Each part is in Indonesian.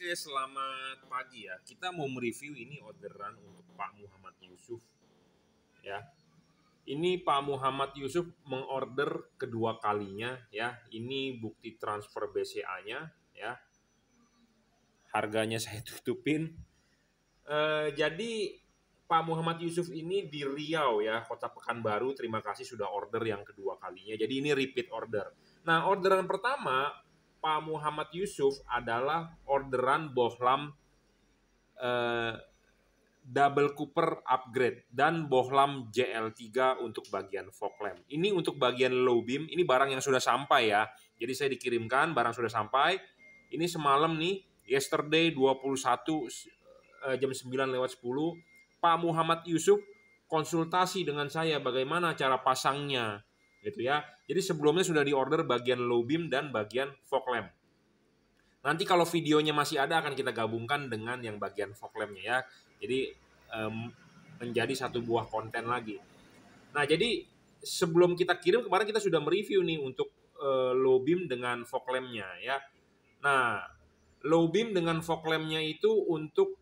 Oke, selamat pagi ya. Kita mau mereview ini orderan untuk Pak Muhammad Yusuf. Ya. Ini Pak Muhammad Yusuf mengorder kedua kalinya ya. Ini bukti transfer BCA-nya ya. Harganya saya tutupin. E, jadi Pak Muhammad Yusuf ini di Riau ya, Kota Pekanbaru. Terima kasih sudah order yang kedua kalinya. Jadi ini repeat order. Nah, orderan pertama Pak Muhammad Yusuf adalah orderan bohlam eh, double Cooper upgrade dan bohlam JL3 untuk bagian fog lamp. Ini untuk bagian low beam, ini barang yang sudah sampai ya. Jadi saya dikirimkan, barang sudah sampai. Ini semalam nih, yesterday 21 eh, jam 9 lewat 10, Pak Muhammad Yusuf konsultasi dengan saya bagaimana cara pasangnya gitu ya. Jadi sebelumnya sudah diorder bagian low beam dan bagian fog lamp. Nanti kalau videonya masih ada akan kita gabungkan dengan yang bagian fog lampnya ya. Jadi um, menjadi satu buah konten lagi. Nah jadi sebelum kita kirim kemarin kita sudah mereview nih untuk uh, low beam dengan fog lampnya ya. Nah low beam dengan fog lampnya itu untuk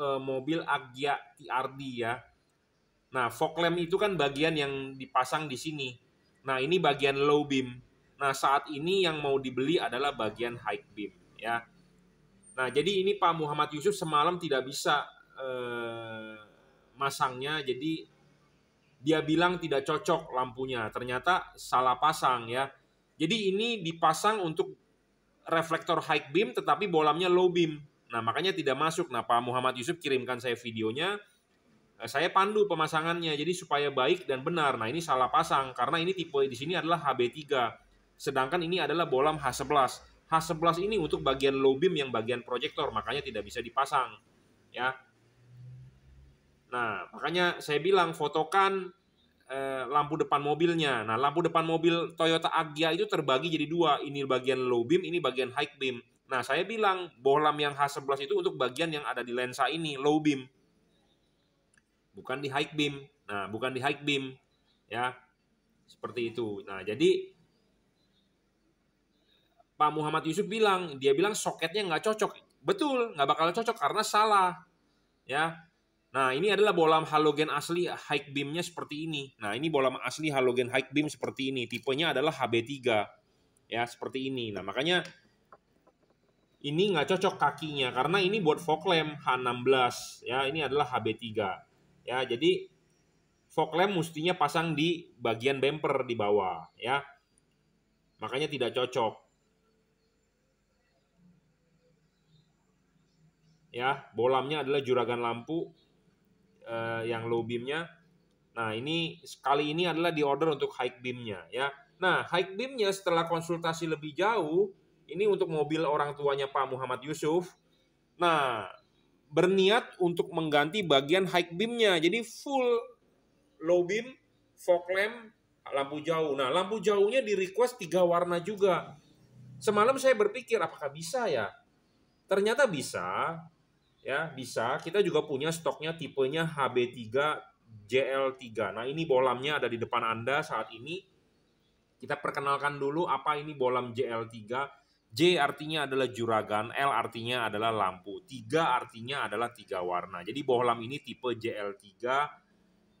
uh, mobil Agya TRD ya. Nah fog lamp itu kan bagian yang dipasang di sini Nah, ini bagian low beam. Nah, saat ini yang mau dibeli adalah bagian high beam ya. Nah, jadi ini Pak Muhammad Yusuf semalam tidak bisa eh, masangnya jadi dia bilang tidak cocok lampunya. Ternyata salah pasang ya. Jadi ini dipasang untuk reflektor high beam tetapi bolamnya low beam. Nah, makanya tidak masuk. Nah, Pak Muhammad Yusuf kirimkan saya videonya Eh, saya pandu pemasangannya jadi supaya baik dan benar. Nah, ini salah pasang karena ini tipe di sini adalah HB3. Sedangkan ini adalah bolam H11. H11 ini untuk bagian low beam yang bagian proyektor, makanya tidak bisa dipasang. Ya. Nah, makanya saya bilang fotokan eh, lampu depan mobilnya. Nah, lampu depan mobil Toyota Agya itu terbagi jadi dua. Ini bagian low beam, ini bagian high beam. Nah, saya bilang bohlam yang H11 itu untuk bagian yang ada di lensa ini, low beam bukan di high beam. Nah, bukan di high beam ya. Seperti itu. Nah, jadi Pak Muhammad Yusuf bilang, dia bilang soketnya nggak cocok. Betul, nggak bakal cocok karena salah. Ya. Nah, ini adalah bola halogen asli high beamnya seperti ini. Nah, ini bola asli halogen high beam seperti ini. Tipenya adalah HB3. Ya, seperti ini. Nah, makanya ini nggak cocok kakinya karena ini buat fog lamp H16 ya ini adalah HB3 ya jadi fog lamp mestinya pasang di bagian bumper di bawah ya makanya tidak cocok ya bolamnya adalah juragan lampu eh, yang low beamnya nah ini sekali ini adalah di order untuk high beamnya ya nah high beamnya setelah konsultasi lebih jauh ini untuk mobil orang tuanya Pak Muhammad Yusuf nah berniat untuk mengganti bagian high beamnya. Jadi full low beam, fog lamp, lampu jauh. Nah, lampu jauhnya di request tiga warna juga. Semalam saya berpikir apakah bisa ya? Ternyata bisa. Ya, bisa. Kita juga punya stoknya tipenya HB3 JL3. Nah, ini bolamnya ada di depan Anda saat ini. Kita perkenalkan dulu apa ini bolam JL3 J artinya adalah juragan, L artinya adalah lampu, 3 artinya adalah tiga warna. Jadi bohlam ini tipe JL3,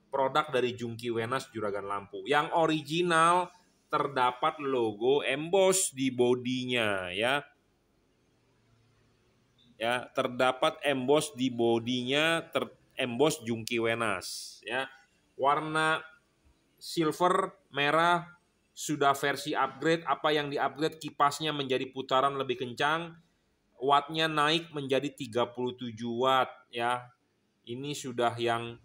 produk dari Jungki Wenas Juragan Lampu. Yang original terdapat logo emboss di bodinya ya. Ya, terdapat emboss di bodinya ter emboss Jungki Wenas ya. Warna silver, merah, sudah versi upgrade, apa yang diupgrade kipasnya menjadi putaran lebih kencang, wattnya naik menjadi 37 watt ya. Ini sudah yang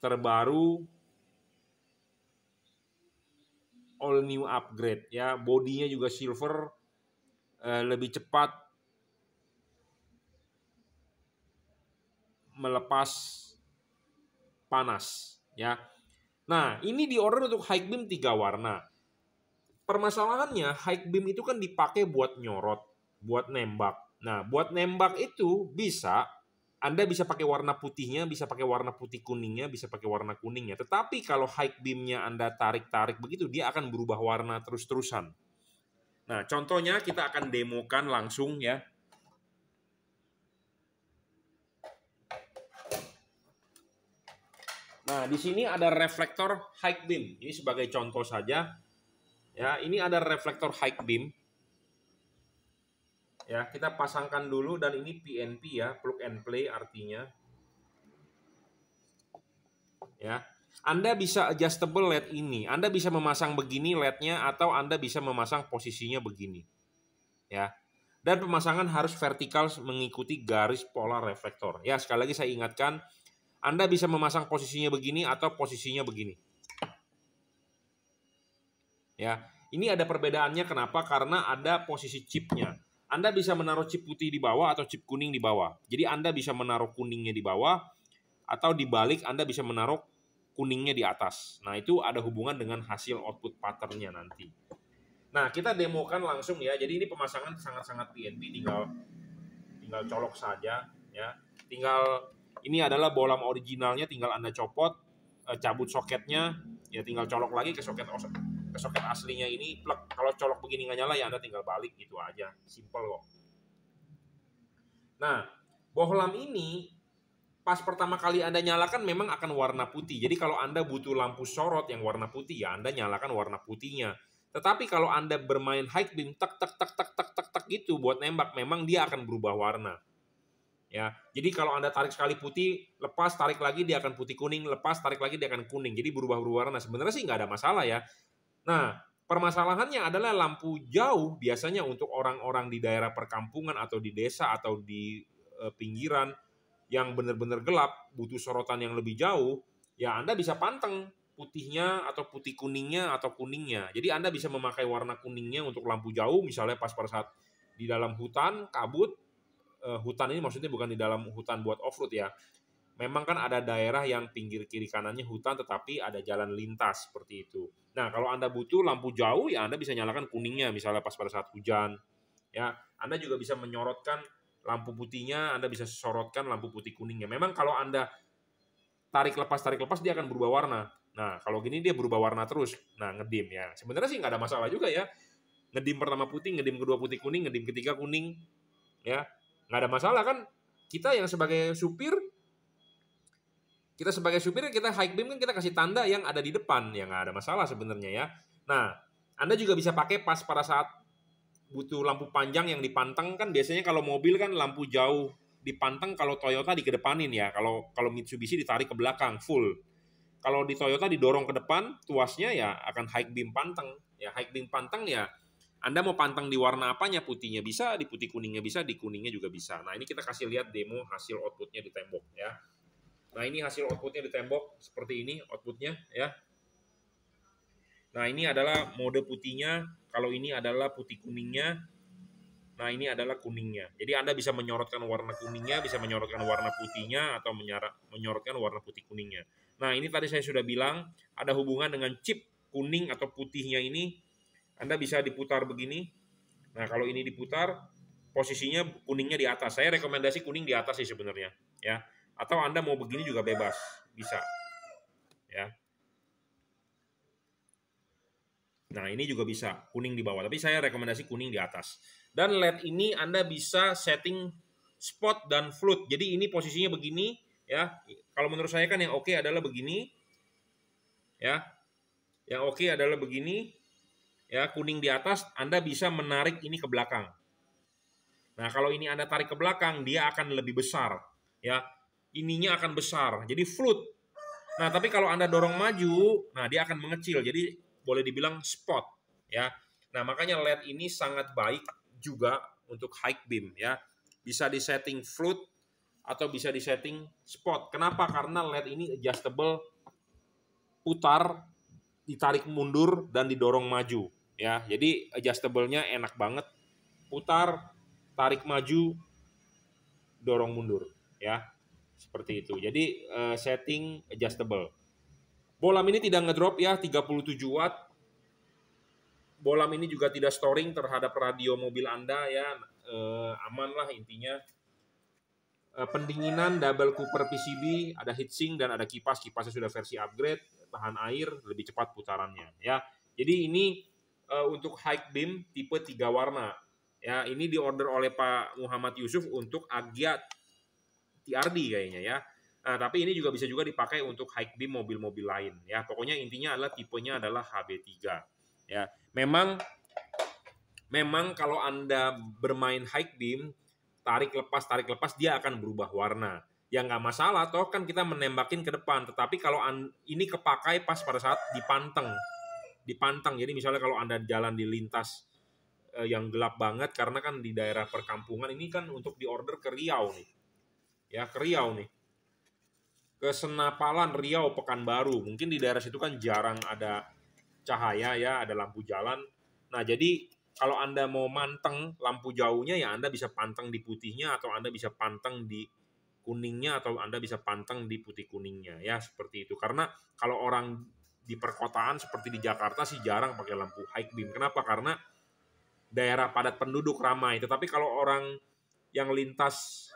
terbaru all new upgrade ya. Bodinya juga silver eh, lebih cepat melepas panas ya. Nah, ini di order untuk high beam tiga warna. Permasalahannya high beam itu kan dipakai buat nyorot, buat nembak. Nah, buat nembak itu bisa anda bisa pakai warna putihnya, bisa pakai warna putih kuningnya, bisa pakai warna kuningnya. Tetapi kalau high beamnya Anda tarik-tarik begitu, dia akan berubah warna terus-terusan. Nah, contohnya kita akan demokan langsung ya. Nah, di sini ada reflektor high beam. Ini sebagai contoh saja. Ya, ini ada reflektor high beam. Ya, kita pasangkan dulu dan ini PNP ya, plug and play artinya. Ya. Anda bisa adjustable LED ini. Anda bisa memasang begini LED-nya atau Anda bisa memasang posisinya begini. Ya. Dan pemasangan harus vertikal mengikuti garis pola reflektor. Ya, sekali lagi saya ingatkan, anda bisa memasang posisinya begini atau posisinya begini. Ya, ini ada perbedaannya kenapa? Karena ada posisi chipnya. Anda bisa menaruh chip putih di bawah atau chip kuning di bawah. Jadi Anda bisa menaruh kuningnya di bawah atau dibalik Anda bisa menaruh kuningnya di atas. Nah, itu ada hubungan dengan hasil output patternnya nanti. Nah, kita demokan langsung ya. Jadi ini pemasangan sangat-sangat PNP tinggal tinggal colok saja ya. Tinggal ini adalah bolam originalnya tinggal Anda copot, eh, cabut soketnya, ya tinggal colok lagi ke soket ke soket aslinya ini plek. Kalau colok begini nggak nyala ya Anda tinggal balik gitu aja. Simple kok. Nah, bohlam ini pas pertama kali Anda nyalakan memang akan warna putih. Jadi kalau Anda butuh lampu sorot yang warna putih ya Anda nyalakan warna putihnya. Tetapi kalau Anda bermain high beam tak tek tek tek tek tek tek gitu buat nembak memang dia akan berubah warna ya. Jadi kalau Anda tarik sekali putih, lepas tarik lagi dia akan putih kuning, lepas tarik lagi dia akan kuning. Jadi berubah berubah warna. Sebenarnya sih nggak ada masalah ya. Nah, permasalahannya adalah lampu jauh biasanya untuk orang-orang di daerah perkampungan atau di desa atau di eh, pinggiran yang benar-benar gelap, butuh sorotan yang lebih jauh, ya Anda bisa panteng putihnya atau putih kuningnya atau kuningnya. Jadi Anda bisa memakai warna kuningnya untuk lampu jauh misalnya pas pada saat di dalam hutan kabut uh, hutan ini maksudnya bukan di dalam hutan buat off road ya. Memang kan ada daerah yang pinggir kiri kanannya hutan tetapi ada jalan lintas seperti itu. Nah, kalau Anda butuh lampu jauh ya Anda bisa nyalakan kuningnya misalnya pas pada saat hujan. Ya, Anda juga bisa menyorotkan lampu putihnya, Anda bisa sorotkan lampu putih kuningnya. Memang kalau Anda tarik lepas tarik lepas dia akan berubah warna. Nah, kalau gini dia berubah warna terus. Nah, ngedim ya. Sebenarnya sih nggak ada masalah juga ya. Ngedim pertama putih, ngedim kedua putih kuning, ngedim ketiga kuning. Ya, nggak ada masalah kan kita yang sebagai supir kita sebagai supir kita high beam kan kita kasih tanda yang ada di depan yang nggak ada masalah sebenarnya ya nah anda juga bisa pakai pas pada saat butuh lampu panjang yang dipantang kan biasanya kalau mobil kan lampu jauh dipantang kalau Toyota dikedepanin ya kalau kalau Mitsubishi ditarik ke belakang full kalau di Toyota didorong ke depan tuasnya ya akan high beam panteng ya high beam panteng ya anda mau pantang di warna apanya, putihnya bisa, di putih kuningnya bisa, di kuningnya juga bisa. Nah ini kita kasih lihat demo hasil outputnya di tembok ya. Nah ini hasil outputnya di tembok seperti ini outputnya ya. Nah ini adalah mode putihnya, kalau ini adalah putih kuningnya, nah ini adalah kuningnya. Jadi Anda bisa menyorotkan warna kuningnya, bisa menyorotkan warna putihnya, atau menyorotkan warna putih kuningnya. Nah ini tadi saya sudah bilang, ada hubungan dengan chip kuning atau putihnya ini anda bisa diputar begini. Nah, kalau ini diputar, posisinya kuningnya di atas. Saya rekomendasi kuning di atas sih sebenarnya, ya. Atau Anda mau begini juga bebas, bisa. Ya. Nah, ini juga bisa kuning di bawah, tapi saya rekomendasi kuning di atas. Dan LED ini Anda bisa setting spot dan float. Jadi ini posisinya begini, ya. Kalau menurut saya kan yang oke okay adalah begini. Ya. Yang oke okay adalah begini, ya kuning di atas, Anda bisa menarik ini ke belakang. Nah, kalau ini Anda tarik ke belakang, dia akan lebih besar, ya. Ininya akan besar, jadi float. Nah, tapi kalau Anda dorong maju, nah dia akan mengecil, jadi boleh dibilang spot, ya. Nah, makanya LED ini sangat baik juga untuk high beam, ya. Bisa disetting float atau bisa disetting spot. Kenapa? Karena LED ini adjustable putar, ditarik mundur, dan didorong maju ya jadi adjustable-nya enak banget putar tarik maju dorong mundur ya seperti itu jadi uh, setting adjustable bolam ini tidak ngedrop ya 37 watt bolam ini juga tidak storing terhadap radio mobil anda ya uh, aman lah intinya eh, pendinginan double Cooper PCB, ada heatsink dan ada kipas. Kipasnya sudah versi upgrade, tahan air, lebih cepat putarannya ya. Jadi ini uh, untuk high beam tipe tiga warna. Ya, ini diorder oleh Pak Muhammad Yusuf untuk Agia TRD kayaknya ya. Nah, tapi ini juga bisa juga dipakai untuk high beam mobil-mobil lain ya. Pokoknya intinya adalah tipenya adalah HB3 ya. Memang memang kalau Anda bermain high beam tarik lepas tarik lepas dia akan berubah warna. Ya nggak masalah toh kan kita menembakin ke depan. Tetapi kalau ini kepakai pas pada saat dipanteng dipantang. Jadi misalnya kalau Anda jalan di lintas uh, yang gelap banget karena kan di daerah perkampungan ini kan untuk diorder ke Riau nih. Ya, ke Riau nih. Ke Senapalan, Riau, Pekanbaru. Mungkin di daerah situ kan jarang ada cahaya ya, ada lampu jalan. Nah, jadi kalau Anda mau manteng lampu jauhnya ya Anda bisa panteng di putihnya atau Anda bisa panteng di kuningnya atau Anda bisa panteng di putih kuningnya ya seperti itu. Karena kalau orang di perkotaan seperti di Jakarta sih jarang pakai lampu high beam. Kenapa? Karena daerah padat penduduk ramai. Tetapi kalau orang yang lintas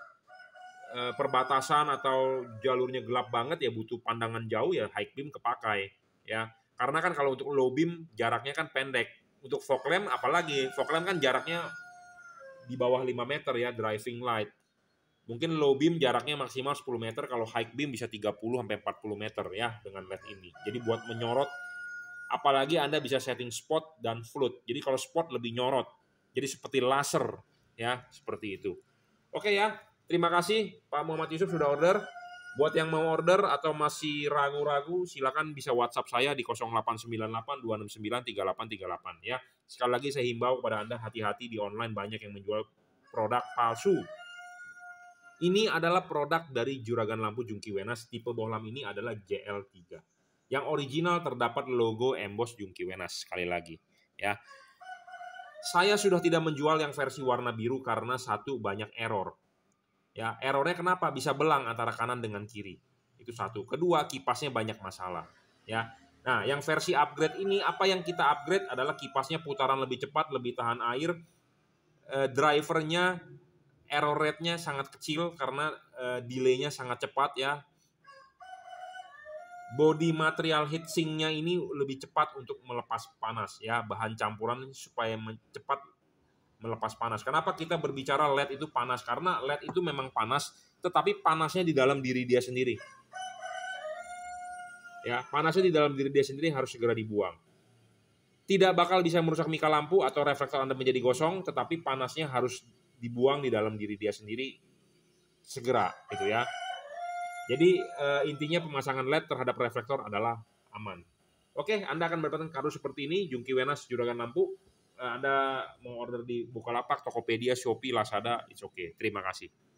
eh, perbatasan atau jalurnya gelap banget ya butuh pandangan jauh ya high beam kepakai ya. Karena kan kalau untuk low beam jaraknya kan pendek. Untuk fog lamp apalagi fog lamp kan jaraknya di bawah 5 meter ya driving light Mungkin low beam jaraknya maksimal 10 meter, kalau high beam bisa 30 sampai 40 meter ya dengan LED ini. Jadi buat menyorot, apalagi Anda bisa setting spot dan float. Jadi kalau spot lebih nyorot, jadi seperti laser ya, seperti itu. Oke ya, terima kasih Pak Muhammad Yusuf sudah order. Buat yang mau order atau masih ragu-ragu, silakan bisa WhatsApp saya di 0898-269-3838 ya. Sekali lagi saya himbau kepada Anda hati-hati di online banyak yang menjual produk palsu ini adalah produk dari Juragan Lampu Jungki Wenas. Tipe bohlam ini adalah JL3. Yang original terdapat logo emboss Jungki Wenas sekali lagi. Ya. Saya sudah tidak menjual yang versi warna biru karena satu banyak error. Ya, errornya kenapa? Bisa belang antara kanan dengan kiri. Itu satu. Kedua, kipasnya banyak masalah. Ya. Nah, yang versi upgrade ini apa yang kita upgrade adalah kipasnya putaran lebih cepat, lebih tahan air, eh, drivernya error rate-nya sangat kecil karena uh, delay-nya sangat cepat ya. Body material heatsink-nya ini lebih cepat untuk melepas panas ya, bahan campuran supaya cepat melepas panas. Kenapa kita berbicara LED itu panas? Karena LED itu memang panas, tetapi panasnya di dalam diri dia sendiri. Ya, panasnya di dalam diri dia sendiri harus segera dibuang tidak bakal bisa merusak mika lampu atau reflektor Anda menjadi gosong, tetapi panasnya harus dibuang di dalam diri dia sendiri segera gitu ya. Jadi uh, intinya pemasangan LED terhadap reflektor adalah aman. Oke, Anda akan mendapatkan kado seperti ini, Jungki Wenas Juragan Lampu. Uh, Anda mau order di Bukalapak, Tokopedia, Shopee, Lazada, it's okay. Terima kasih.